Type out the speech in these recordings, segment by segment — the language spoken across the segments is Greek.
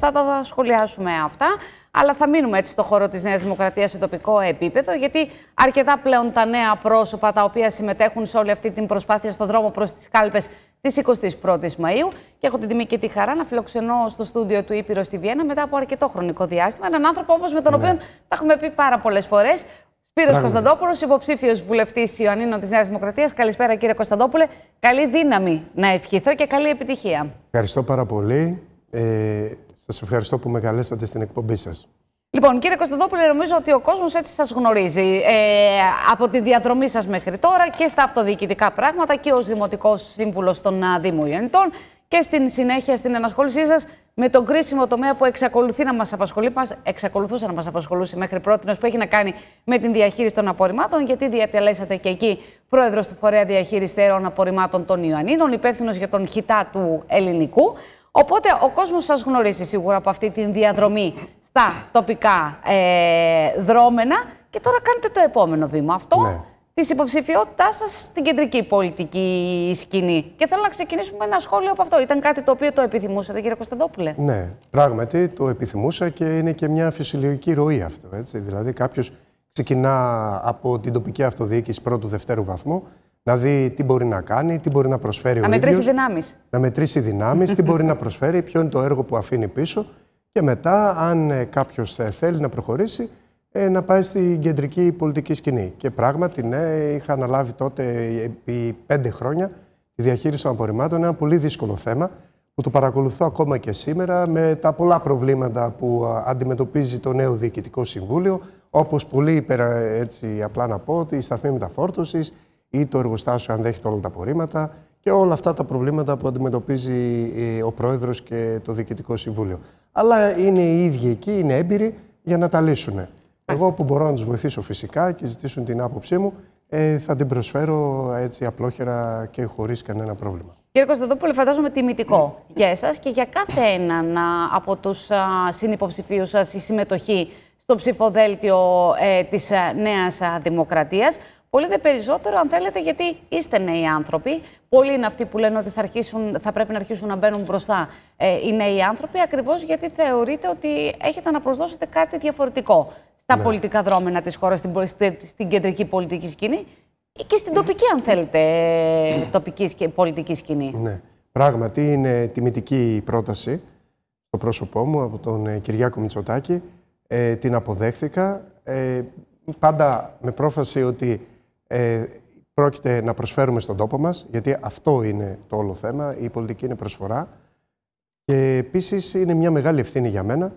θα τα σχολιάσουμε αυτά. Αλλά θα μείνουμε έτσι στο χώρο της Νέας Δημοκρατίας σε τοπικό επίπεδο, γιατί αρκετά πλέον τα νέα πρόσωπα τα οποία συμμετέχουν σε όλη αυτή την προσπάθεια στον δρόμο προς τις κάλπες της 21η Μαου. Και έχω την τιμή και τη χαρά να φιλοξενώ στο στούντιο του Ήπειρο στη Βιέννα μετά από αρκετό χρονικό διάστημα. Έναν άνθρωπο όμως με τον ναι. οποίο τα έχουμε πει πάρα πολλές φορές. Σπύρος Κωνσταντόπουλος, υποψήφιος βουλευτής Ιωαννίνων της Νέας Δημοκρατίας. Καλησπέρα, κύριε Κωνσταντόπουλε. Καλή δύναμη να ευχηθώ και καλή επιτυχία. Ευχαριστώ πάρα πολύ. Ε, Σας ευχαριστώ που με καλέσατε στην εκπομπή σας. Λοιπόν, κύριε Κωνσταντόπουλε, νομίζω ότι ο κόσμος έτσι σας γνωρίζει ε, από τη διαδρομή σας μέχρι τώρα και στα αυτοδιοικητικά πράγματα και ως Δημοτικός Σύμβουλος των Δήμων Ιωνιτών και στην συνέχεια στην ενασχόλησή σας με τον κρίσιμο τομέα που εξακολουθεί να μας απασχολεί, μας εξακολουθούσε να μας απασχολούσε μέχρι πρώτη, που έχει να κάνει με την διαχείριση των απορριμμάτων, γιατί διατελέσατε και εκεί πρόεδρος του Φορέα Διαχειριστέρων Απορριμμάτων των Ιωαννίνων, υπεύθυνος για τον χιτά του ελληνικού. Οπότε ο κόσμος σας γνωρίζει σίγουρα από αυτή την διαδρομή στα τοπικά ε, δρόμενα και τώρα κάνετε το επόμενο βήμα. Αυτό ναι. της υποψηφιότητάς σας στην κεντρική πολιτική σκηνή. Και θέλω να ξεκινήσουμε με ένα σχόλιο από αυτό. Ήταν κάτι το οποίο το επιθυμούσατε κύριε Κωνσταντόπουλε. Ναι, πράγματι το επιθυμούσα και είναι και μια φυσιολογική ροή αυτό. Έτσι. Δηλαδή κάποιος ξεκινά από την τοπική αυτοδιοίκηση πρώτου-δευτέρου βαθμού να δει τι μπορεί να κάνει, τι μπορεί να προσφέρει ο ίδιος. Να μετρήσει δυνάμεις. Να μετρήσει δυνάμεις, τι μπορεί να προσφέρει, ποιο είναι το έργο που αφήνει πίσω και μετά, αν ε, κάποιος ε, θέλει να προχωρήσει, ε, να πάει στην κεντρική πολιτική σκηνή. Και πράγματι, ναι, είχα αναλάβει τότε επί πέντε χρόνια τη διαχείριση των απορριμμάτων, ένα πολύ δύσκολο θέμα που το παρακολουθώ ακόμα και σήμερα με τα πολλά προβλήματα που αντιμετωπίζει το νέο Διοικητικό Συμβούλιο, όπως πολύ έτσι, απλά να πω, ότι η σταθμή ή το εργοστάσιο αν δέχεται όλα τα απορρίμματα και όλα αυτά τα προβλήματα που αντιμετωπίζει ε, ο Πρόεδρος και το Διοικητικό Συμβούλιο. Αλλά είναι οι ίδιοι εκεί, είναι έμπειροι για να τα λύσουν. Εγώ που μπορώ να τους βοηθήσω φυσικά και ζητήσουν την άποψή μου, ε, θα την προσφέρω ε, έτσι απλόχερα και χωρίς κανένα πρόβλημα. Κύριε Κωνσταντόπουλε, φαντάζομαι τιμητικό για εσάς και για κάθε έναν από τους συνυποψηφίους σας η συμμετοχή στο ψηφοδέλτιο ε, της Νέας Δημοκρατίας πολύ δε περισσότερο, αν θέλετε, γιατί είστε νέοι άνθρωποι. Πολλοί είναι αυτοί που λένε ότι θα, αρχίσουν, θα πρέπει να αρχίσουν να μπαίνουν μπροστά ε, οι νέοι άνθρωποι, ακριβώς γιατί θεωρείτε ότι έχετε να προσδώσετε κάτι διαφορετικό στα ναι. πολιτικά δρόμενα της χώρας, στην, στην κεντρική πολιτική σκηνή και στην τοπική, αν θέλετε, τοπική και πολιτική σκηνή. Ναι. Πράγματι, είναι τιμητική η πρόταση στο πρόσωπό μου από τον ε, Κυριάκο Μητσοτάκη. Ε, την αποδέχθηκα. Ε, πάντα με πρόφαση ότι ε, πρόκειται να προσφέρουμε στον τόπο μας, γιατί αυτό είναι το όλο θέμα, η πολιτική είναι προσφορά. Και επίσης είναι μια μεγάλη ευθύνη για μένα,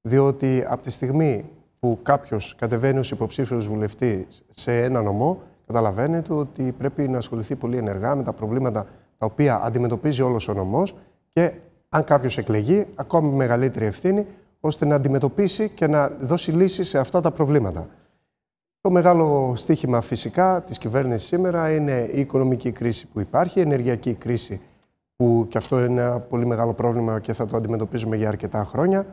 διότι από τη στιγμή που κάποιος κατεβαίνει ως υποψήφιος βουλευτής σε ένα νομό, καταλαβαίνετε ότι πρέπει να ασχοληθεί πολύ ενεργά με τα προβλήματα τα οποία αντιμετωπίζει όλος ο νομός και αν κάποιος εκλεγεί, ακόμη μεγαλύτερη ευθύνη, ώστε να αντιμετωπίσει και να δώσει λύση σε αυτά τα προβλήματα. Το μεγάλο στίχημα φυσικά της κυβέρνησης σήμερα είναι η οικονομική κρίση που υπάρχει, η ενεργειακή κρίση που και αυτό είναι ένα πολύ μεγάλο πρόβλημα και θα το αντιμετωπίζουμε για αρκετά χρόνια,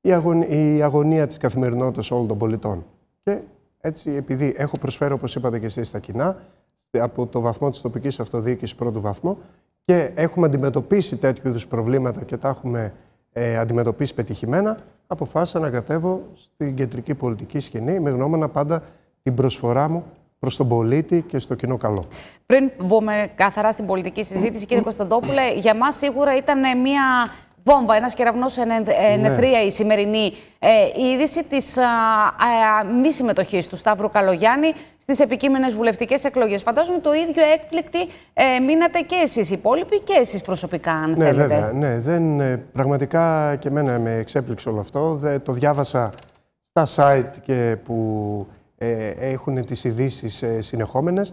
η, αγωνία, η αγωνία της καθημερινότητας όλων των πολιτών. Και έτσι επειδή έχω προσφέρει όπως είπατε και εσείς στα κοινά, από το βαθμό της τοπικής αυτοδιοίκησης πρώτου βαθμό και έχουμε αντιμετωπίσει τέτοιου είδους προβλήματα και τα έχουμε ε, αντιμετωπίσει πετυχημένα, αποφάσισα να κατέβω στην κεντρική πολιτική σκηνή με γνώμονα πάντα την προσφορά μου προς τον πολίτη και στο κοινό καλό. Πριν μπούμε καθαρά στην πολιτική συζήτηση, κύριε Κωνσταντόπουλε, για μας σίγουρα ήταν ε, μια βόμβα, ένας κεραυνός ενεθρία ναι. η σημερινή ε, η είδηση της μη συμμετοχής του Σταύρου Καλογιάννη στις επικείμενες βουλευτικές εκλογές. Φαντάζομαι το ίδιο έκπληκτη ε, μείνατε και εσείς οι υπόλοιποι και εσείς προσωπικά, αν ναι, θέλετε. Βέβαια, ναι, δεν, ε, πραγματικά και εμένα με εξέπληξε όλο αυτό. το διάβασα στα site και που ε, έχουν τις ειδήσεις ε, συνεχόμενες.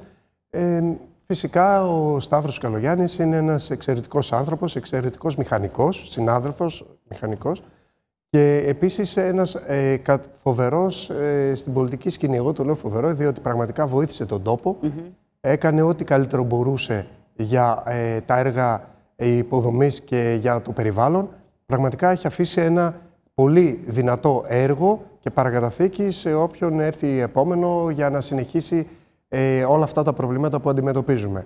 Ε, φυσικά ο Σταύρος Καλογιάννης είναι ένας εξαιρετικός άνθρωπος, εξαιρετικός μηχανικός, συνάδελφος μηχανικός και επίσης ένας ε, φοβερός ε, στην πολιτική σκηνή. Εγώ το λέω φοβερό διότι πραγματικά βοήθησε τον τοπο έκανε ό,τι καλύτερο μπορούσε για ε, τα έργα υποδομής και για το περιβάλλον. Πραγματικά έχει αφήσει ένα πολύ δυνατό έργο και παρακαταθήκη σε όποιον έρθει επόμενο για να συνεχίσει ε, όλα αυτά τα προβλήματα που αντιμετωπίζουμε.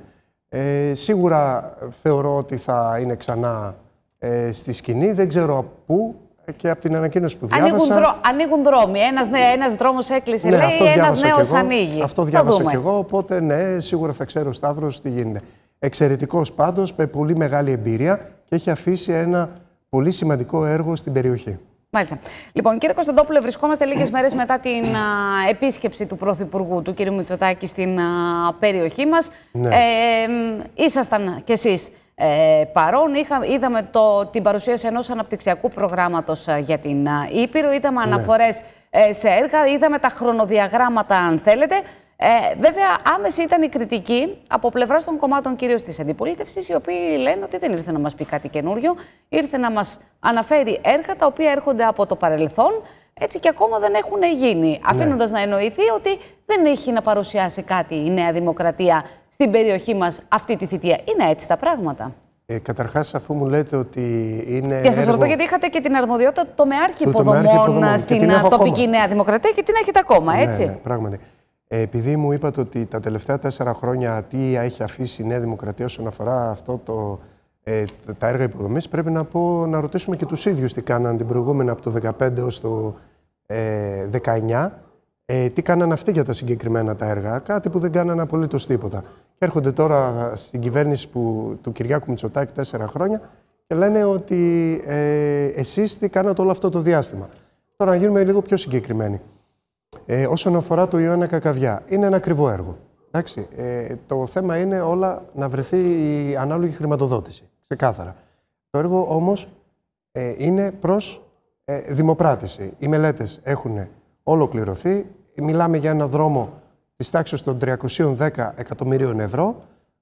Ε, σίγουρα θεωρώ ότι θα είναι ξανά ε, στη σκηνή, δεν ξέρω πού και από την ανακοίνωση και από την ανακοίνωση που διάβασα. Ανοίγουν, δρό... ανοίγουν δρόμοι. Ένας ναι, ένας δρόμος έκλεισε, ναι, λέει, ένα νέο ανοίγει. Αυτό διάβασα κι εγώ. Οπότε, ναι, σίγουρα θα ξέρω ο Σταύρος τι γίνεται. Εξαιρετικός πάντως, με πολύ μεγάλη εμπειρία και έχει δρομοι ενα ενας δρομο εκλεισε ναι ένα πολύ σημαντικό έργο στην περιοχή. Λοιπόν, κύριε Κωνσταντόπουλε, βρισκόμαστε λίγες μέρες μετά την επίσκεψη του Πρωθυπουργού, του κύριου Μητσοτάκη, στην περιοχή μας. Ναι. Ε, ήσασταν κι εσείς ε, παρόν. είδαμε το, την παρουσίαση ενός αναπτυξιακού προγράμματος για την α, Ήπειρο. Είδαμε ναι. αναφορές ε, σε έργα, είδαμε τα χρονοδιαγράμματα, αν θέλετε. Ε, βέβαια, άμεση ήταν η κριτική από πλευράς των κομμάτων κυρίως της αντιπολίτευσης, οι οποίοι λένε ότι δεν ήρθε να μας πει κάτι καινούριο, ήρθε να μας αναφέρει έργα τα οποία έρχονται από το παρελθόν, έτσι και ακόμα δεν έχουν γίνει. Ναι. Αφήνοντας να εννοηθεί ότι δεν έχει να παρουσιάσει κάτι η Νέα Δημοκρατία στην περιοχή μας αυτή τη θητεία. Είναι έτσι τα πράγματα. Ε, Καταρχάς, αφού μου λέτε ότι είναι. Και σας ρωτώ, γιατί είχατε και την αρμοδιότητα το υποδομών, υποδομών στην τοπική ακόμα. Νέα Δημοκρατία και την έχετε ακόμα, ναι, έτσι. ναι πράγματι. Ε, επειδή μου είπατε ότι τα τελευταία τέσσερα χρόνια τι έχει αφήσει η Νέα Δημοκρατία όσον αφορά αυτό το, ε, τα έργα υποδομής, πρέπει να, πω, να ρωτήσουμε και τους ίδιους τι κάναν την προηγούμενη από το 2015 ω το ε, ε τι κάναν αυτοί για τα συγκεκριμένα τα έργα, κάτι που δεν κάνανε απολύτως τίποτα. έρχονται τώρα στην κυβέρνηση που, του Κυριάκου Μητσοτάκη τέσσερα χρόνια και λένε ότι ε, εσείς τι κάνατε όλο αυτό το διάστημα. Τώρα να γίνουμε λίγο πιο συγκεκριμένοι. Ε, όσον αφορά το Ιωάννα Κακαβιά, είναι ένα ακριβό έργο. Εντάξει, ε, το θέμα είναι όλα να βρεθεί η ανάλογη χρηματοδότηση. Ξεκάθαρα. Το έργο όμως, ε, είναι προς ε, δημοπράτηση. Οι μελέτες έχουν ολοκληρωθεί. Μιλάμε για ένα δρόμο της τάξης των 310 εκατομμυρίων ευρώ.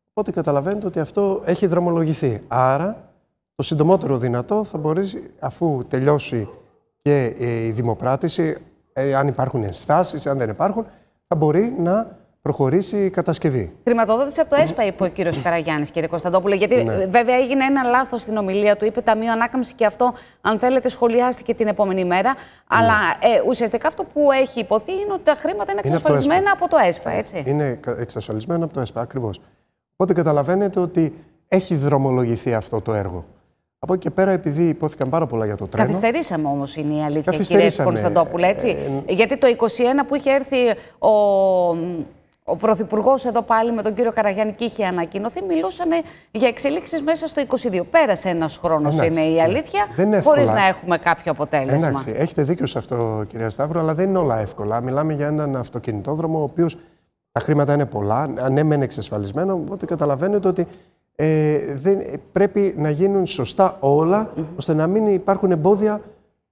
Οπότε καταλαβαίνετε ότι αυτό έχει δρομολογηθεί. Άρα, το συντομότερο δυνατό θα μπορείς, αφού τελειώσει και η δημοπράτηση, ε, αν υπάρχουν ενστάσεις, αν δεν υπάρχουν, θα μπορεί να προχωρήσει η κατασκευή. Χρηματοδότηση από το ΕΣΠΑ, είπε ο κύριος Καραγιάννης, κύριε Κωνσταντόπουλε. Γιατί ναι. βέβαια έγινε ένα λάθος στην ομιλία του. Είπε Ταμείο Ανάκαμψη και αυτό, αν θέλετε, σχολιάστηκε την επόμενη μέρα. Ναι. Αλλά ε, ουσιαστικά αυτό που έχει υποθεί είναι ότι τα χρήματα είναι εξασφαλισμένα από, το ΕΣΠΑ, έτσι. Είναι εξασφαλισμένα από το ΕΣΠΑ, ακριβώς. Οπότε καταλαβαίνετε ότι έχει δρομολογηθεί αυτό το έργο. Από εκεί και πέρα, επειδή υπόθηκαν πάρα πολλά για το τρένο. Καθυστερήσαμε όμως, είναι η αλήθεια, κύριε Κωνσταντόπουλα. Έτσι. Ε, ε, ε, Γιατί το 2021 που είχε έρθει ο, ο Πρωθυπουργός εδώ πάλι με τον κύριο Καραγιάννη και είχε ανακοινωθεί, μιλούσαν για εξελίξεις μέσα στο 2022. Πέρασε ένας χρόνος, είναι η ναι. αλήθεια, χωρί να έχουμε κάποιο αποτέλεσμα. Εντάξει, έχετε δίκιο σε αυτό, κυρία Σταύρου, αλλά δεν είναι όλα εύκολα. Μιλάμε για έναν αυτοκινητόδρομο, ο οποίος τα χρήματα είναι πολλά. Ναι, μεν εξασφαλισμένο, οπότε καταλαβαίνετε ότι ε, δεν, πρέπει να γίνουν σωστά όλα, ώστε να μην υπάρχουν εμπόδια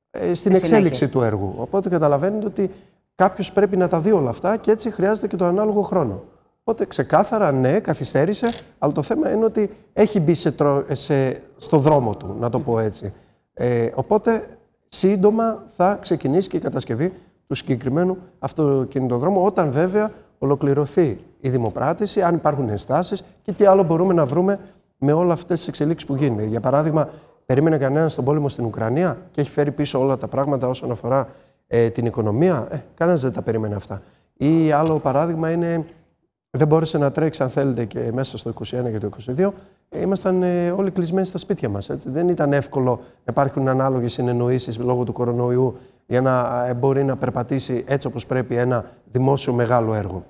ε, στην ε, εξέλιξη του έργου. Οπότε καταλαβαίνετε ότι κάποιος πρέπει να τα δει όλα αυτά και έτσι χρειάζεται και το ανάλογο χρόνο. Οπότε ξεκάθαρα ναι, καθυστέρησε, αλλά το θέμα είναι ότι έχει μπει σε, στο δρόμο του, να το πω έτσι. οπότε σύντομα θα ξεκινήσει και η κατασκευή του συγκεκριμένου αυτοκινητοδρόμου, όταν βέβαια ολοκληρωθεί η δημοπράτηση, αν υπάρχουν ενστάσεις και τι άλλο μπορούμε να βρούμε με όλα αυτές τις εξελίξεις που γίνονται. Για παράδειγμα, περίμενε κανένας τον πόλεμο στην Ουκρανία και έχει φέρει πίσω όλα τα πράγματα όσον αφορά ε, την οικονομία. Ε, κανένας δεν τα περίμενε αυτά. Ή άλλο παράδειγμα είναι δεν μπόρεσε να τρέξει, αν θέλετε, και μέσα στο 2021 και το 2022. Ε, ήμασταν ε, όλοι κλεισμένοι στα σπίτια μας. Δεν ήταν εύκολο να υπάρχουν ανάλογες συνεννοήσεις λόγω του κορονοϊού για να μπορεί να περπατήσει έτσι όπως πρέπει ένα δημόσιο μεγάλο έργο.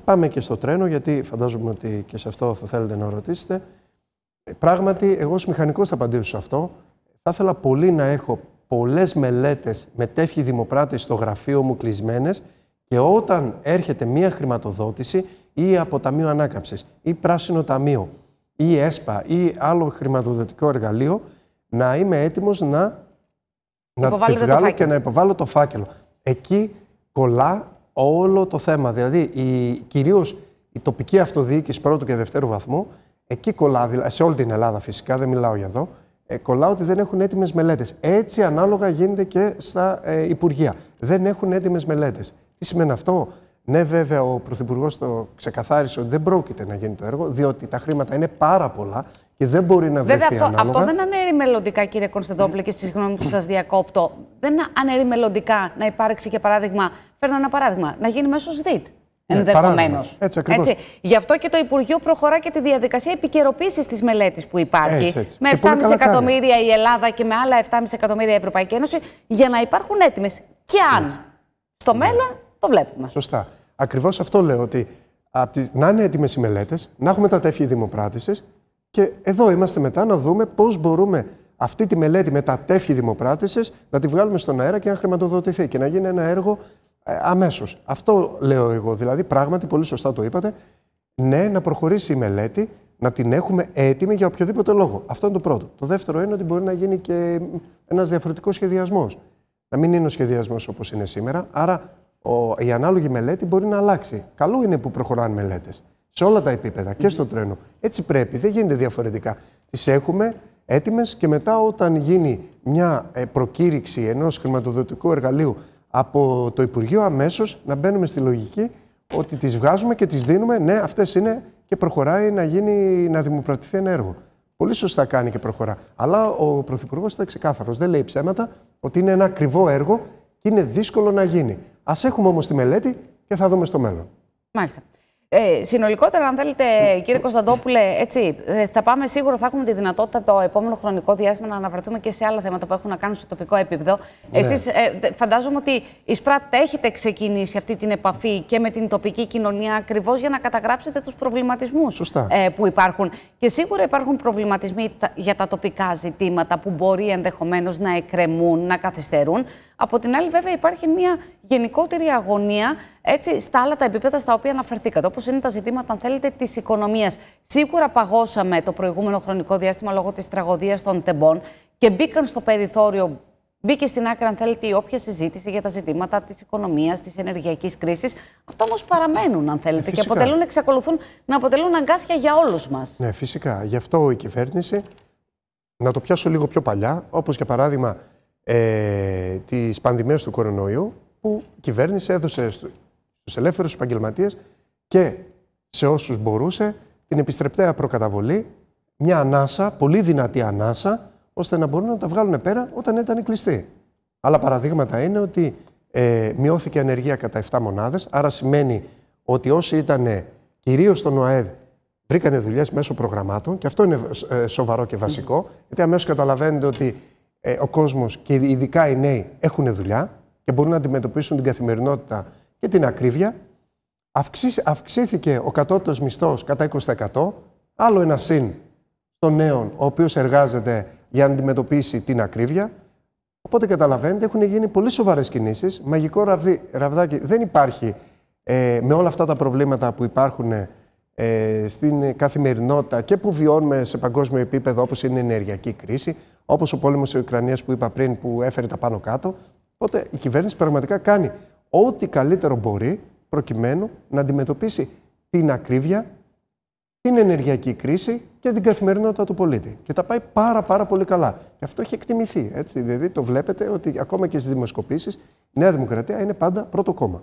Ε, πάμε και στο τρένο, γιατί φαντάζομαι ότι και σε αυτό θα θέλετε να ρωτήσετε. Ε, πράγματι, εγώ ως μηχανικός θα απαντήσω σε αυτό. Θα ήθελα πολύ να έχω πολλές μελέτες με τέφη δημοπράτη στο γραφείο μου κλεισμένες και όταν έρχεται μία χρηματοδότηση ή από Ταμείο Ανάκαμψης ή Πράσινο Ταμείο ή ΕΣΠΑ ή άλλο χρηματοδοτικό εργαλείο, να είμαι έτοιμος να, να τη βγάλω και να υποβάλω το φάκελο. Εκεί κολλά όλο το θέμα. Δηλαδή, η, κυρίως η τοπική αυτοδιοίκηση πρώτου και δευτέρου βαθμού, εκεί κολλά, σε όλη την Ελλάδα φυσικά, δεν μιλάω για εδώ, ε, κολλά ότι δεν έχουν έτοιμες μελέτες. Έτσι ανάλογα γίνεται και στα ε, Υπουργεία. Δεν έχουν έτοιμες μελέτες. Τι σημαίνει αυτό. Ναι, βέβαια, ο Πρωθυπουργός το ξεκαθάρισε ότι δεν πρόκειται να γίνει το έργο, διότι τα χρήματα είναι πάρα πολλά και δεν μπορεί να βρεθεί Βέβαια, αυτό, αυτό δεν αναιρεί μελλοντικά, κύριε Κωνσταντόπουλο, και συγγνώμη που σας διακόπτω. Δεν αναιρεί μελλοντικά να υπάρξει και παράδειγμα. Παίρνω ένα παράδειγμα. Να γίνει μέσω ΣΔΙΤ. Ναι, Ενδεχομένως. Έτσι, ακριβώς. Γι' αυτό και το Υπουργείο προχωρά και τη διαδικασία επικαιροποίησης της μελέτης που υπάρχει. Με 7,5 εκατομμύρια η Ελλάδα και με άλλα 7,5 εκατομμύρια η Ευρωπαϊκή Ένωση, για να υπάρχουν έτοιμες. Και αν. Στο ναι. μέλλον το βλέπουμε. Σωστά. Ακριβώς αυτό λέω ότι να είναι έτοιμες οι μελέτες, να έχουμε τα τέφια δημοπράτησης και εδώ είμαστε μετά να δούμε πώς μπορούμε αυτή τη μελέτη με τα τεύχη δημοπράτησης να τη βγάλουμε στον αέρα και να χρηματοδοτηθεί και να γίνει ένα έργο ε, αμέσως. Αυτό λέω εγώ. Δηλαδή, πράγματι, πολύ σωστά το είπατε. Ναι, να προχωρήσει η μελέτη, να την έχουμε έτοιμη για οποιοδήποτε λόγο. Αυτό είναι το πρώτο. Το δεύτερο είναι ότι μπορεί να γίνει και ένας διαφορετικός σχεδιασμός. Να μην είναι ο σχεδιασμός όπως είναι σήμερα. Άρα, ο, η ανάλογη μελέτη μπορεί να αλλάξει. Καλό είναι που προχωράνε μελέτες. Σε όλα τα επιπεδα και στο τρένο. Έτσι πρέπει, δεν γίνεται διαφορετικά. Τις έχουμε έτοιμες και μετά, όταν γίνει μια ε, προκήρυξη ενός χρηματοδοτικού εργαλείου από το Υπουργείο, αμέσως να μπαίνουμε στη λογική ότι τις βγάζουμε και τις δίνουμε. Ναι, αυτές είναι και προχωράει να, γίνει, να δημοπρατηθεί ένα έργο. Πολύ σωστά κάνει και προχωρά. Αλλά ο Πρωθυπουργός ήταν ξεκάθαρος. Δεν λέει ψέματα ότι είναι ένα ακριβό έργο και είναι δύσκολο να γίνει. Ας έχουμε όμως τη μελέτη και θα δούμε στο μέλλον. Μάλιστα. Ε, συνολικότερα, αν θέλετε, κύριε Κωνσταντόπουλε, έτσι, ε, θα πάμε σίγουρα, θα έχουμε τη δυνατότητα το επόμενο χρονικό διάστημα να αναφερθούμε και σε άλλα θέματα που έχουν να κάνουν στο τοπικό επίπεδο. Ναι. Εσείς ε, φαντάζομαι ότι η ΣΠΡΑΤ έχετε ξεκινήσει αυτή την επαφή και με την τοπική κοινωνία ακριβώς για να καταγράψετε τους προβληματισμούς ε, που υπάρχουν. Και σίγουρα υπάρχουν προβληματισμοί για τα τοπικά ζητήματα που μπορεί ενδεχομένως να εκκρεμούν, να καθυστερούν. Από την άλλη, βέβαια, υπάρχει μια γενικότερη αγωνία έτσι, στα άλλα τα επίπεδα στα οποία αναφερθήκατε, όπως είναι τα ζητήματα, αν θέλετε, της οικονομίας. Σίγουρα παγώσαμε το προηγούμενο χρονικό διάστημα λόγω της τραγωδίας των τεμπών και μπήκαν στο περιθώριο Μπήκε στην άκρη, αν θέλετε, η όποια συζήτηση για τα ζητήματα της οικονομίας, της ενεργειακής κρίσης. Αυτά όμως παραμένουν, αν θέλετε, και ε, αποτελούν, εξακολουθούν να αποτελούν αγκάθια για όλους μας. Ναι, φυσικά. Γι' αυτό η κυβέρνηση, να το πιάσω λίγο πιο παλιά, όπως για παράδειγμα ε, τις πανδημίες του κορονοϊού που η κυβέρνηση έδωσε στους ελεύθερους επαγγελματίες και σε όσους μπορούσε την επιστρεπτέα προκαταβολή, μια ανάσα, πολύ δυνατή ανάσα, ώστε να μπορούν να τα βγάλουν πέρα όταν ήταν κλειστοί. Άλλα παραδείγματα είναι ότι ε, μειώθηκε η ανεργία κατά 7 μονάδες, άρα σημαίνει ότι όσοι ήταν κυρίως στον ΟΑΕΔ βρήκανε δουλειές μέσω προγραμμάτων και αυτό είναι ε, σοβαρό και βασικό, γιατί αμέσως καταλαβαίνετε ότι ε, ο κόσμος και ειδικά οι νέοι έχουν δουλειά και μπορούν να αντιμετωπίσουν την καθημερινότητα και την ακρίβεια. αυξήθηκε ο κατώτατος μισθός κατά 20%. Άλλο ένα συν των νέων, ο οποίος εργάζεται για να αντιμετωπίσει την ακρίβεια. Οπότε καταλαβαίνετε, έχουν γίνει πολύ σοβαρές κινήσεις. Μαγικό ραβδί, ραβδάκι δεν υπάρχει ε, με όλα αυτά τα προβλήματα που υπάρχουν ε, στην καθημερινότητα και που βιώνουμε σε παγκόσμιο επίπεδο, όπως είναι η ενεργειακή κρίση, όπως ο πόλεμος της Ουκρανίας που είπα πριν, που έφερε τα πάνω κάτω. Οπότε η κυβέρνηση πραγματικά κάνει ό,τι καλύτερο μπορεί προκειμένου να αντιμετωπίσει την ακρίβεια, την ενεργειακή κρίση και την καθημερινότητα του πολίτη. Και τα πάει πάρα πάρα πολύ καλά. Και αυτό έχει εκτιμηθεί. Έτσι. Δηλαδή το βλέπετε ότι ακόμα και στις δημοσκοπήσεις, η Νέα Δημοκρατία είναι πάντα πρώτο κόμμα.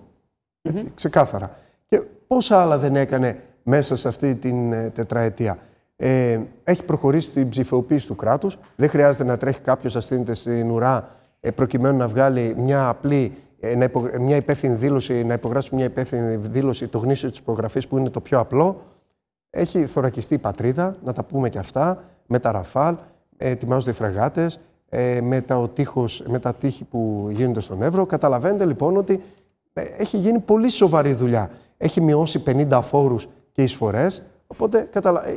Έτσι, Ξεκάθαρα. Και πόσα άλλα δεν έκανε μέσα σε αυτή την ε, τετραετία ε, έχει προχωρήσει στην ψηφοποίηση του κράτους. Δεν χρειάζεται να τρέχει κάποιος να στην ουρά ε, προκειμένου να βγάλει μια απλή. Ε, να μια υπεύθυνη δήλωση, να υπογράψει μια υπεύθυνη δήλωση το γνήσιο της υπογραφής που είναι το πιο απλό. Έχει θωρακιστεί η πατρίδα, να τα πούμε και αυτά, με τα ραφάλ, ε, ετοιμάζονται οι φρεγάτε, ε, με, τα με τα τείχη που γίνονται στον Εύρο. Καταλαβαίνετε λοιπόν ότι έχει γίνει πολύ σοβαρή δουλειά. Έχει μειώσει 50 φόρου και εισφορές. Οπότε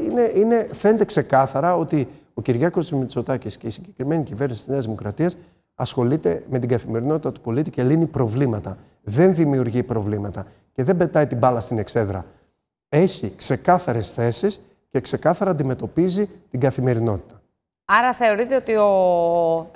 είναι, είναι, φαίνεται ξεκάθαρα ότι ο Κυριάκος Μητσοτάκης και η συγκεκριμένη κυβέρνηση της Νέας Δημοκρατίας ασχολείται με την καθημερινότητα του πολίτη και λύνει προβλήματα. Δεν δημιουργεί προβλήματα και δεν πετάει την μπάλα στην εξέδρα. Έχει ξεκάθαρες θέσεις και ξεκάθαρα αντιμετωπίζει την καθημερινότητα. Άρα θεωρείτε ότι ο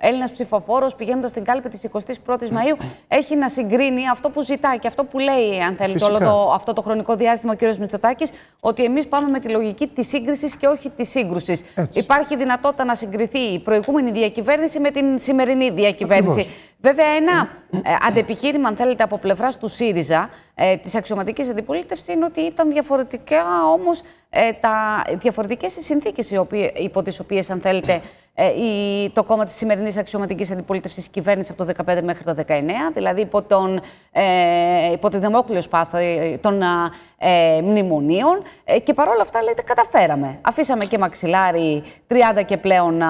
Έλληνας ψηφοφόρος πηγαίνοντας στην κάλπη της 21 ης Μαΐου έχει να συγκρίνει αυτό που ζητάει και αυτό που λέει, αν θέλει όλο το, αυτό το χρονικό διάστημα ο κ. Μητσοτάκης, ότι εμείς πάμε με τη λογική της σύγκρισης και όχι της σύγκρουσης. Υπάρχει δυνατότητα να συγκριθεί η προηγούμενη διακυβέρνηση με την σημερινή διακυβέρνηση. Βέβαια, ένα ε, αντεπιχείρημα, αν θέλετε, από πλευρά του ΣΥΡΙΖΑ ε, της αξιωματικής αντιπολίτευσης είναι ότι ήταν διαφορετικά όμως ε, τα διαφορετικές οι συνθήκες υπό τις οποίες, αν θέλετε, ε, η, το κόμμα της σημερινής αξιωματικής αντιπολίτευσης κυβέρνησε από το 2015 μέχρι το 2019, δηλαδή υπό, τον, ε, υπό τη Δημόκλειο Σπάθο ε, των ε, μνημονίων. Ε, και παρόλα αυτά, λέτε, καταφέραμε. Αφήσαμε και μαξιλάρι 30 και πλέον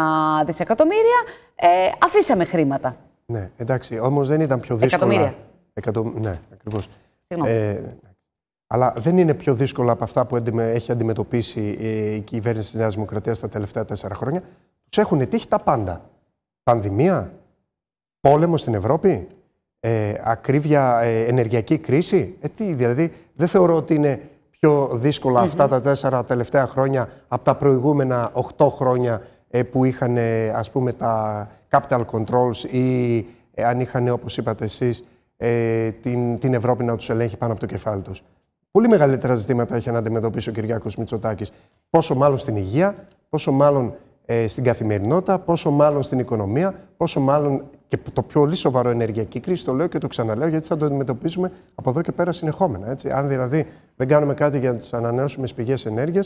δισεκατομμύρια, αφήσαμε χρήματα. Ναι, εντάξει, όμως δεν ήταν πιο δύσκολα. Εκατομμύρια. Ναι, ακριβώς. Ε, αλλά δεν είναι πιο δύσκολα από αυτά που έχει αντιμετωπίσει η κυβέρνηση της Νέας Δημοκρατίας τα τελευταία τέσσερα χρόνια. Τους έχουν τύχει τα πάντα. Πανδημία, πόλεμο στην Ευρώπη, ε, ακρίβεια, ε, ενεργειακή κρίση. Ε, τι, δηλαδή, δεν θεωρώ ότι είναι πιο δύσκολα αυτά τα τέσσερα τελευταία χρόνια από τα προηγούμενα οχτώ χρόνια ε, που είχαν ε, ας πούμε τα capital controls ή ε, αν είχαν, όπως είπατε εσείς, ε, την, την Ευρώπη να τους ελέγχει πάνω από το κεφάλι τους. Πολύ μεγαλύτερα ζητήματα έχει να αντιμετωπίσει ο Κυριάκος Μητσοτάκης. Πόσο μάλλον στην υγεία, πόσο μάλλον ε, στην καθημερινότητα, πόσο μάλλον στην οικονομία, πόσο μάλλον και το πιο σοβαρό ενεργειακή κρίση. Το λέω και το ξαναλέω γιατί θα το αντιμετωπίσουμε από εδώ και πέρα συνεχόμενα. Έτσι. Αν δηλαδή δεν κάνουμε κάτι για τι ανανεώσιμε πηγές ενέργειας,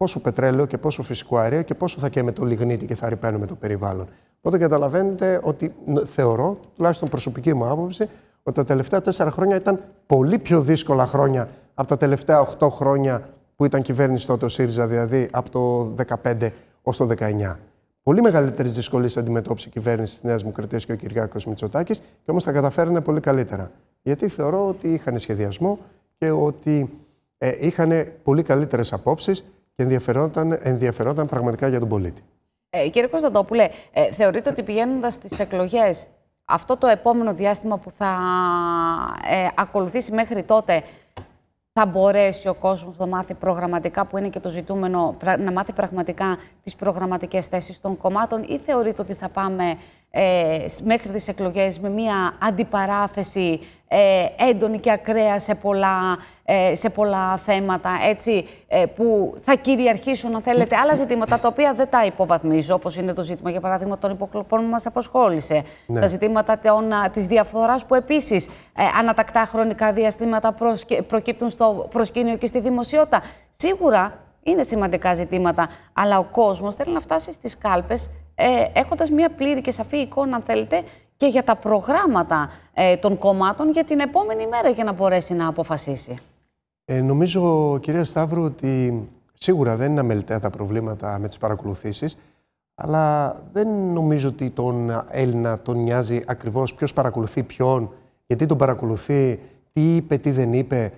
πόσο πετρέλαιο και πόσο φυσικό αέριο και πόσο θα καίμε το λιγνίτι και θα ρηπαίνουμε το περιβάλλον. Οπότε καταλαβαίνετε ότι θεωρώ, τουλάχιστον προσωπική μου άποψη, ότι τα τελευταία τέσσερα χρόνια ήταν πολύ πιο δύσκολα χρόνια από τα τελευταία οχτώ χρόνια που ήταν κυβέρνηση τότε ο ΣΥΡΙΖΑ, δηλαδή από το 2015 ως το 2019. Πολύ μεγαλύτερες δυσκολίες αντιμετώπισε η κυβέρνηση της Νέας Δημοκρατίας και ο Κυριάκος Μητσοτάκης, και όμως τα καταφέρανε πολύ καλύτερα. Γιατί θεωρώ ότι είχαν σχεδιασμό και ότι ε, είχαν πολύ καλύτερες απόψεις και ενδιαφερόταν, ενδιαφερόταν πραγματικά για τον πολίτη. Ε, κύριε Κωνσταντόπουλε, ε, θεωρείτε ότι πηγαίνοντας στις εκλογές, αυτό το επόμενο διάστημα που θα ε, ακολουθήσει μέχρι τότε, θα μπορέσει ο κόσμος να μάθει προγραμματικά, που είναι και το ζητούμενο, να μάθει πραγματικά τις προγραμματικές θέσεις των κομμάτων ή θεωρείτε ότι θα πάμε ε, μέχρι τις εκλογές με μια αντιπαράθεση ε, έντονη και ακραία σε πολλά, ε, σε πολλά θέματα, έτσι, ε, που θα κυριαρχήσουν, αν θέλετε, άλλα ζητήματα τα οποία δεν τα υποβαθμίζω, όπως είναι το ζήτημα, για παράδειγμα, των υποκλοπών που μας απασχόλησε, ναι. τα ζητήματα των, της διαφθοράς που επίσης ε, ανατακτά χρονικά διαστήματα προσκε, προκύπτουν στο προσκήνιο και στη δημοσιότητα. Σίγουρα είναι σημαντικά ζητήματα, αλλά ο κόσμος θέλει να φτάσει στις κάλπες ε, έχοντας μια πλήρη και σαφή εικόνα, αν θέλετε, και για τα προγράμματα ε, των κομμάτων για την επόμενη μέρα για να μπορέσει να αποφασίσει. Ε, νομίζω, κυρία Σταύρου, ότι σίγουρα δεν είναι αμεληταία τα προβλήματα με τις παρακολουθήσεις, αλλά δεν νομίζω ότι τον Έλληνα τον νοιάζει ακριβώς ποιος παρακολουθεί ποιον, γιατί τον παρακολουθεί, τι είπε, τι δεν είπε,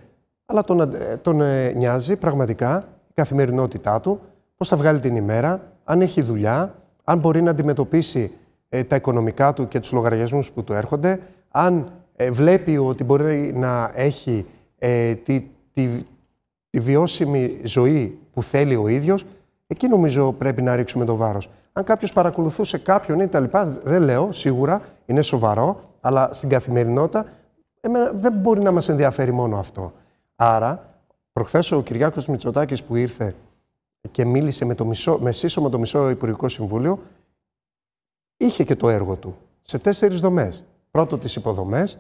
αλλά τον, ε, τον ε, νοιάζει πραγματικά η καθημερινότητά του, πώς θα βγάλει την ημέρα, αν έχει δουλειά, αν μπορεί να αντιμετωπίσει ε, τα οικονομικά του και τους λογαριασμούς που του έρχονται. Αν ε, βλέπει ότι μπορεί να έχει ε, τη, τη, τη βιώσιμη ζωή που θέλει ο ίδιος, εκεί νομίζω πρέπει να ρίξουμε το βάρος. Αν κάποιος παρακολουθούσε κάποιον ή τα λοιπά, δεν λέω σίγουρα, είναι σοβαρό, αλλά στην καθημερινότητα εμένα δεν μπορεί να μας ενδιαφέρει μόνο αυτό. Άρα, προχθές ο Κυριάκος Μητσοτάκης που ήρθε και μίλησε με το μισό, με σύσσωμα το μισό Υπουργικό Συμβούλιο, είχε και το έργο του σε τέσσερις δομές. Πρώτο, τις υποδομές.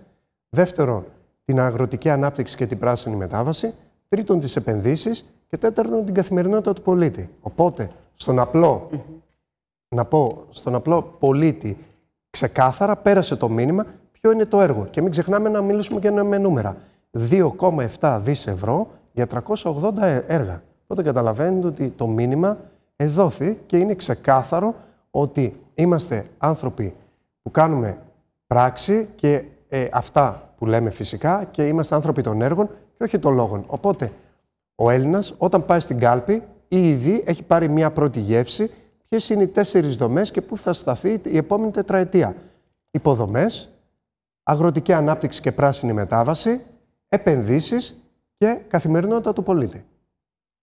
Δεύτερο, την αγροτική ανάπτυξη και την πράσινη μετάβαση. Τρίτον, τις επενδύσεις. Και τέταρτον, την καθημερινότητα του πολίτη. Οπότε, στον απλό, να πω, στον απλό πολίτη ξεκάθαρα πέρασε το μήνυμα ποιο είναι το έργο. Και μην ξεχνάμε να μιλήσουμε και με νούμερα. 2,7 δις ευρώ για 380 έργα. Οπότε καταλαβαίνετε ότι το μήνυμα εδόθη και είναι ξεκάθαρο ότι είμαστε άνθρωποι που κάνουμε πράξη και ε, αυτά που λέμε φυσικά και είμαστε άνθρωποι των έργων και όχι των λόγων. Οπότε ο Έλληνας, όταν πάει στην κάλπη, ήδη έχει πάρει μια πρώτη γεύση ποιες είναι οι τέσσερις δομές και πού θα σταθεί η επόμενη τετραετία. Υποδομές, αγροτική ανάπτυξη και πράσινη μετάβαση, επενδύσεις και καθημερινότητα του πολίτη.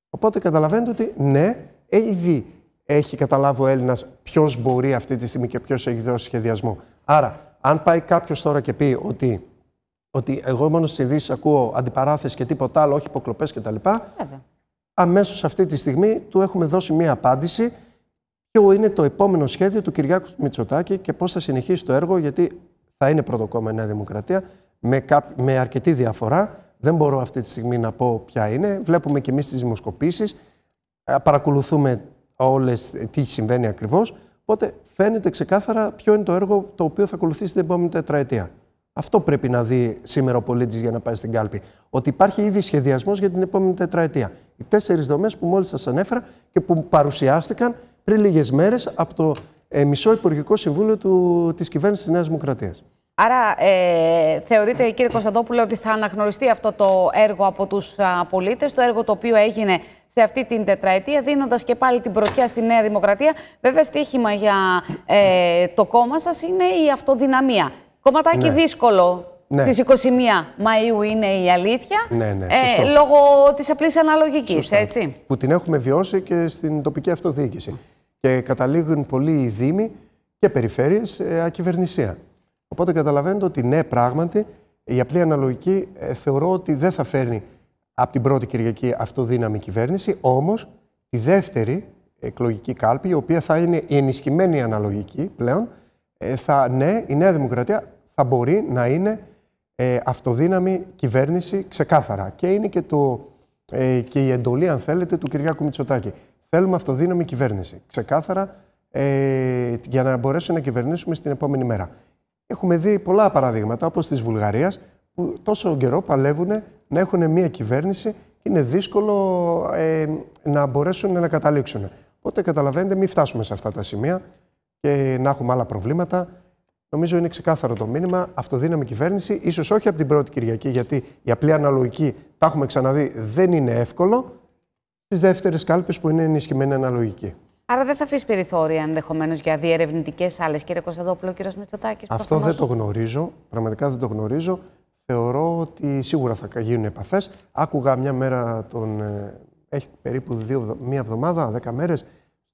Οπότε καταλαβαίνετε ότι ναι, ήδη έχει καταλάβει ο Έλληνας ποιος μπορεί αυτή τη στιγμή και ποιος έχει δώσει σχεδιασμό. Άρα, αν πάει κάποιος τώρα και πει ότι, ότι εγώ μόνο στις ειδήσεις ακούω αντιπαράθεση και τίποτα άλλο, όχι υποκλοπές κτλ. Αμέσως αυτή τη στιγμή του έχουμε δώσει μία απάντηση ποιο είναι το επόμενο σχέδιο του Κυριάκου Μητσοτάκη και πώς θα συνεχίσει το έργο, γιατί θα είναι πρωτοκόμμα η Νέα Δημοκρατία με, με αρκετή διαφορά. Δεν μπορώ αυτή τη στιγμή να πω ποια είναι. Βλέπουμε και εμείς τις δημοσκοπήσεις. Παρακολουθούμε όλες ε, τι συμβαίνει ακριβώς, οπότε φαίνεται ξεκάθαρα ποιο είναι το έργο το οποίο θα ακολουθήσει την επόμενη τετραετία. Αυτό πρέπει να δει σήμερα ο πολίτης για να πάει στην κάλπη. Ότι υπάρχει ήδη σχεδιασμός για την επόμενη τετραετία. Οι τέσσερις δομές που μόλις σας ανέφερα και που παρουσιάστηκαν πριν λίγες μέρες από το ε, μισό Υπουργικό Συμβούλιο της κυβέρνησης της Νέας Δημοκρατίας. Άρα ε, θεωρείτε κύριε Κωνσταντόπουλε ότι θα αναγνωριστεί αυτό το έργο από τους πολίτε, πολίτες, το έργο το οποίο έγινε σε αυτή την τετραετία, δίνοντας και πάλι την πρωτιά στη Νέα Δημοκρατία. Βέβαια, στοίχημα για ε, το κόμμα σας είναι η αυτοδυναμία. Κομματάκι ναι. δύσκολο ναι. Της 21 Μαΐου είναι η αλήθεια, ναι, ναι, ε, λόγω της απλής αναλογικής. έτσι. Που την έχουμε βιώσει και στην τοπική αυτοδιοίκηση. Και καταλήγουν πολλοί οι Δήμοι και περιφέρειες ε, ακυβερνησία. Οπότε καταλαβαίνετε ότι ναι, πράγματι, η απλή αναλογική ε, θεωρώ ότι δεν θα φέρνει από την πρώτη Κυριακή αυτοδύναμη κυβέρνηση, όμως τη δεύτερη εκλογική κάλπη, η οποία θα είναι η ενισχυμένη αναλογική πλέον, ε, θα, ναι, η Νέα Δημοκρατία θα μπορεί να είναι ε, αυτοδύναμη κυβέρνηση ξεκάθαρα. Και είναι και, το, και η εντολή, αν θέλετε, του Κυριάκου Μητσοτάκη. Θέλουμε αυτοδύναμη κυβέρνηση. Ξεκάθαρα για να μπορέσουμε να κυβερνήσουμε στην επόμενη μέρα. Έχουμε δει πολλά παραδείγματα, όπως της Βουλγαρίας, που τόσο καιρό παλεύουν να έχουν μια κυβέρνηση και είναι δύσκολο ε, να μπορέσουν να καταλήξουν. Οπότε καταλαβαίνετε, μην φτάσουμε σε αυτά τα σημεία και να έχουμε άλλα προβλήματα. Νομίζω είναι ξεκάθαρο το μήνυμα. Αυτοδύναμη κυβέρνηση, ίσως όχι από την πρώτη Κυριακή, γιατί η απλή αναλογική, τα έχουμε ξαναδεί, δεν είναι εύκολο. Στις δεύτερες κάλπες που είναι ενισχυμένη αναλογική. Άρα δεν θα αφήσει περιθώρια ενδεχομένως για διερευνητικές άλλες, κύριε Κωνσταντόπουλο, κύριος Μητσοτάκης. Αυτό δεν το γνωρίζω. Πραγματικά δεν το γνωρίζω. Θεωρώ ότι σίγουρα θα γίνουν επαφές. Άκουγα μια μέρα τον. Ε, έχει περίπου δύο, μία εβδομάδα, δέκα μέρες,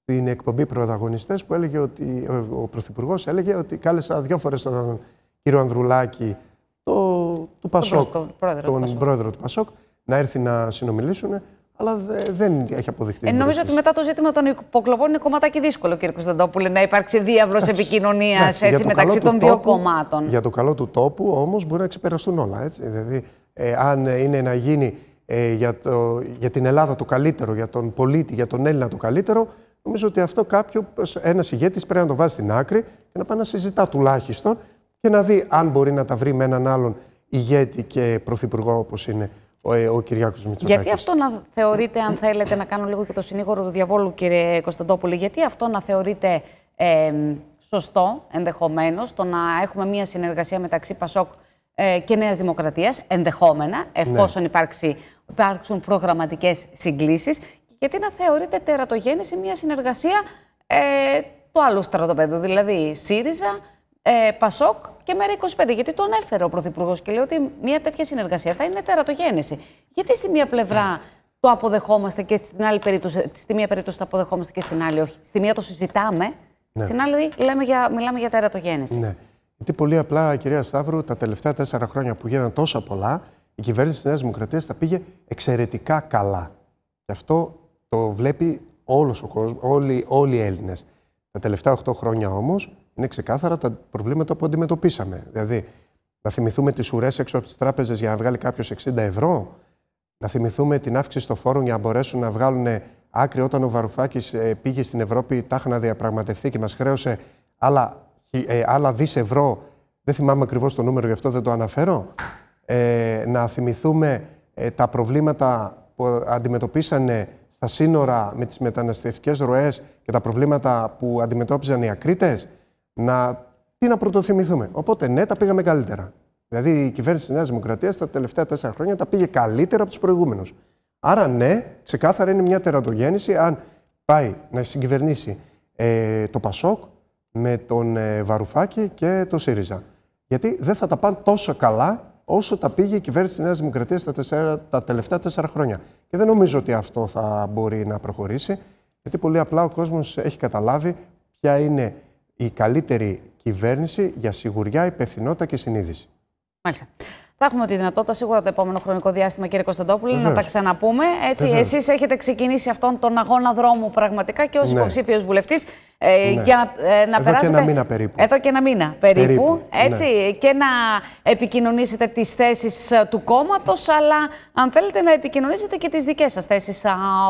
στην εκπομπή Πρωταγωνιστές που έλεγε ότι ο Πρωθυπουργός έλεγε ότι κάλεσα δύο φορές τον κύριο Ανδρουλάκη, το, του Πασόκ, τον, πρόεδρο, τον του Πασόκ. πρόεδρο του Πασόκ, να έρθει να συνομιλήσουν αλλά δεν έχει αποδειχτεί. Ε, νομίζω ότι μετά το ζήτημα των υποκλοπών είναι κομματάκι δύσκολο, κύριε Κωνσταντόπουλε, να υπάρξει διάβρος επικοινωνία μεταξύ των δύο κομμάτων. Για το καλό του τόπου όμως μπορεί να ξεπεραστούν όλα. Έτσι. Δηλαδή, ε, αν ε, είναι να γίνει ε, για, το, για την Ελλάδα το καλύτερο, για τον πολίτη, για τον Έλληνα το καλύτερο, νομίζω ότι αυτό κάποιο, ένας ηγέτης πρέπει να το βάζει στην άκρη και να πάει να συζητά τουλάχιστον και να δει αν μπορεί να τα βρει με έναν άλλον ηγέτη και πρωθυπουργό όπως είναι ο, ο Κυριάκος Γιατί αυτό να θεωρείτε, αν θέλετε, να κάνω λίγο και το συνήγορο του διαβόλου, κύριε Κωνσταντόπουλη, γιατί αυτό να θεωρείτε ε, σωστό ενδεχομένως το να έχουμε μια συνεργασία μεταξύ Πασόκ ε, και Νέας Δημοκρατίας, ενδεχόμενα, ναι. εφόσον ναι. υπάρξει, υπάρξουν προγραμματικές συγκλήσεις, γιατί να θεωρείτε τερατογέννηση μια συνεργασία ε, του άλλου στρατοπέδου, δηλαδή ΣΥΡΙΖΑ ε, Πασόκ και Μέρα 25. Γιατί τον έφερε ο Πρωθυπουργός και λέει ότι μια τέτοια συνεργασία θα είναι τερατογέννηση. Γιατί στη μία πλευρά το αποδεχόμαστε και στην άλλη περίπτωση, στη μία περίπτωση το αποδεχόμαστε και στην άλλη όχι. Στη μία το συζητάμε, ναι. στην άλλη λέμε για, μιλάμε για τερατογέννηση. Ναι. Γιατί πολύ απλά, κυρία Σταύρου, τα τελευταία τέσσερα χρόνια που γίνανε τόσα πολλά, η κυβέρνηση της Νέας Δημοκρατίας τα πήγε εξαιρετικά καλά. Και αυτό το βλέπει όλος ο κόσμος, όλοι, όλοι οι Έλληνες. Τα τελευταία 8 χρόνια όμως, είναι ξεκάθαρα τα προβλήματα που αντιμετωπίσαμε. Δηλαδή, να θυμηθούμε τις ουρές έξω από τις τράπεζες για να βγάλει κάποιος 60 ευρώ. Να θυμηθούμε την αύξηση των φόρων για να μπορέσουν να βγάλουν άκρη όταν ο Βαρουφάκης ε, πήγε στην Ευρώπη τάχα να διαπραγματευτεί και μας χρέωσε άλλα, ε, άλλα δις ευρώ. Δεν θυμάμαι ακριβώς το νούμερο, γι' αυτό δεν το αναφέρω. Ε, να θυμηθούμε ε, τα προβλήματα που αντιμετωπίσανε στα σύνορα με τις μεταναστευτικές ροές και τα προβλήματα που αντιμετώπιζαν οι ακρίτες να, τι να πρωτοθυμηθούμε. Οπότε ναι, τα πήγαμε καλύτερα. Δηλαδή η κυβέρνηση της Νέας Δημοκρατίας τα τελευταία τέσσερα χρόνια τα πήγε καλύτερα από τους προηγούμενους. Άρα ναι, ξεκάθαρα είναι μια τερατογέννηση αν πάει να συγκυβερνήσει ε, το Πασόκ με τον ε, Βαρουφάκη και το ΣΥΡΙΖΑ. Γιατί δεν θα τα πάνε τόσο καλά όσο τα πήγε η κυβέρνηση της Νέας Δημοκρατίας τα, τα τελευταία τέσσερα χρόνια. Και δεν νομίζω ότι αυτό θα μπορεί να προχωρήσει, γιατί πολύ απλά ο κόσμος έχει καταλάβει ποια είναι η καλύτερη κυβέρνηση για σιγουριά, υπευθυνότητα και συνείδηση. Μάλιστα. Θα έχουμε τη δυνατότητα σίγουρα το επόμενο χρονικό διάστημα, κύριε Κωνσταντόπουλε, να τα ξαναπούμε. Έτσι, εσείς έχετε ξεκινήσει αυτόν τον αγώνα δρόμου πραγματικά και ως ναι. υποψήφιος βουλευτής ε, ναι. για να, ε, Εδώ περάσετε... και ένα μήνα περίπου. Εδώ και ένα μήνα περίπου, ναι. έτσι, και να επικοινωνήσετε τις θέσεις ε, του κόμματος, αλλά αν θέλετε να επικοινωνήσετε και τις δικές σας θέσεις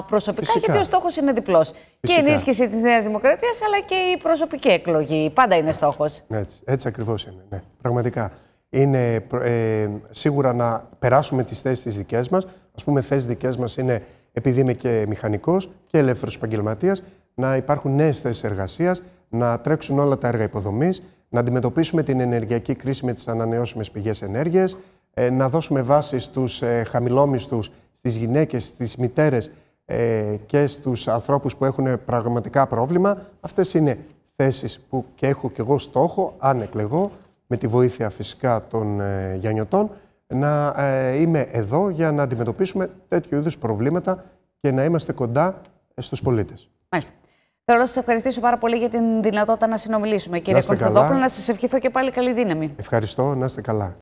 προσωπικά, γιατί ο στόχος είναι διπλός. Και η ενίσχυση της Νέας Δημοκρατίας, αλλά και η προσωπική εκλογή. Πάντα είναι στόχος. Έτσι, έτσι είναι, ναι. πραγματικά είναι ε, σίγουρα να περάσουμε τις θέσεις τις δικές μας. Ας πούμε, θέσεις δικές μας είναι, επειδή είμαι και μηχανικός και ελεύθερος επαγγελματίας, να υπάρχουν νέες θέσεις εργασίας, να τρέξουν όλα τα έργα υποδομής, να αντιμετωπίσουμε την ενεργειακή κρίση με τις ανανεώσιμες πηγές ενέργειας, ε, να δώσουμε βάση στους ε, χαμηλόμισθους, στις γυναίκες, στις μητέρες ε, και στους ανθρώπους που έχουν πραγματικά πρόβλημα. Αυτές είναι θέσεις που έχω και εγώ στόχο, αν εκλεγώ, με τη βοήθεια φυσικά των ε, Γιαννιωτών, να ε, είμαι εδώ για να αντιμετωπίσουμε τέτοιου είδους προβλήματα και να είμαστε κοντά ε, στους πολίτες. Μάλιστα. Θέλω να σας ευχαριστήσω πάρα πολύ για την δυνατότητα να συνομιλήσουμε, κύριε Κωνσταντόπουλο. Να σας ευχηθώ και πάλι καλή δύναμη. Ευχαριστώ, να είστε καλά.